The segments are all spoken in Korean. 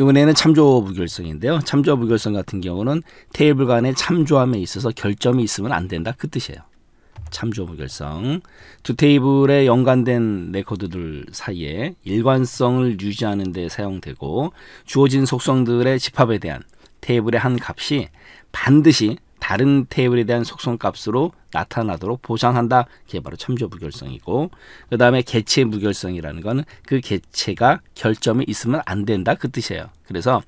이번에는 참조 부결성인데요. 참조 부결성 같은 경우는 테이블 간의 참조함에 있어서 결점이 있으면 안 된다 그 뜻이에요. 참조 부결성 두 테이블에 연관된 레코드들 사이에 일관성을 유지하는 데 사용되고 주어진 속성들의 집합에 대한 테이블의 한 값이 반드시 다른 테이블에 대한 속성값으로 나타나도록 보장한다. 그게 바로 참조 무결성이고 그 다음에 개체 무결성이라는 거는 그 개체가 결점이 있으면 안 된다 그 뜻이에요. 그래서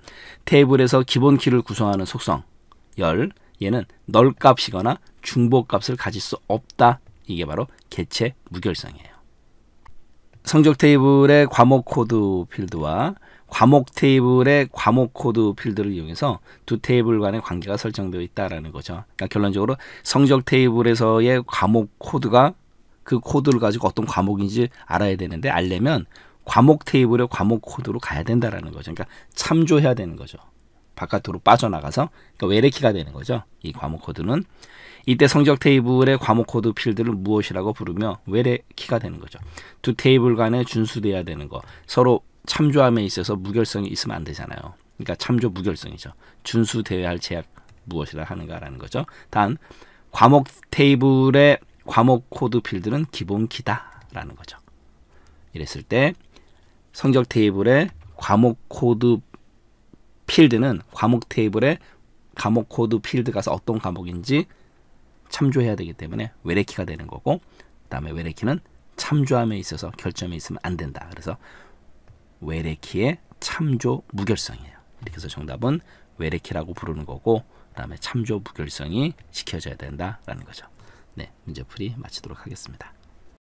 테이블에서 기본 키를 구성하는 속성 열 얘는 널 값이거나 중복 값을 가질 수 없다. 이게 바로 개체 무결성이에요. 성적 테이블의 과목 코드 필드와 과목 테이블의 과목 코드 필드를 이용해서 두 테이블 간의 관계가 설정되어 있다라는 거죠. 그러니까 결론적으로 성적 테이블에서의 과목 코드가 그 코드를 가지고 어떤 과목인지 알아야 되는데 알려면 과목 테이블의 과목 코드로 가야 된다라는 거죠. 그러니까 참조해야 되는 거죠. 바깥으로 빠져나가서 그러니까 외래키가 되는 거죠. 이 과목 코드는 이때 성적 테이블의 과목 코드 필드를 무엇이라고 부르며 외래키가 되는 거죠. 두 테이블 간에 준수돼야 되는 거 서로 참조함에 있어서 무결성이 있으면 안 되잖아요. 그러니까 참조 무결성이죠. 준수돼야 할 제약 무엇이라 하는가라는 거죠. 단 과목 테이블의 과목 코드 필드는 기본 키다라는 거죠. 이랬을 때 성적 테이블의 과목 코드 필드는 과목 테이블에 과목 코드 필드 가서 어떤 과목인지 참조해야 되기 때문에 외래키가 되는 거고 그다음에 외래키는 참조함에 있어서 결점이 있으면 안 된다. 그래서 외래키의 참조 무결성이에요. 이렇게 해서 정답은 외래키라고 부르는 거고 그다음에 참조 무결성이 지켜져야 된다라는 거죠. 네, 문제풀이 마치도록 하겠습니다.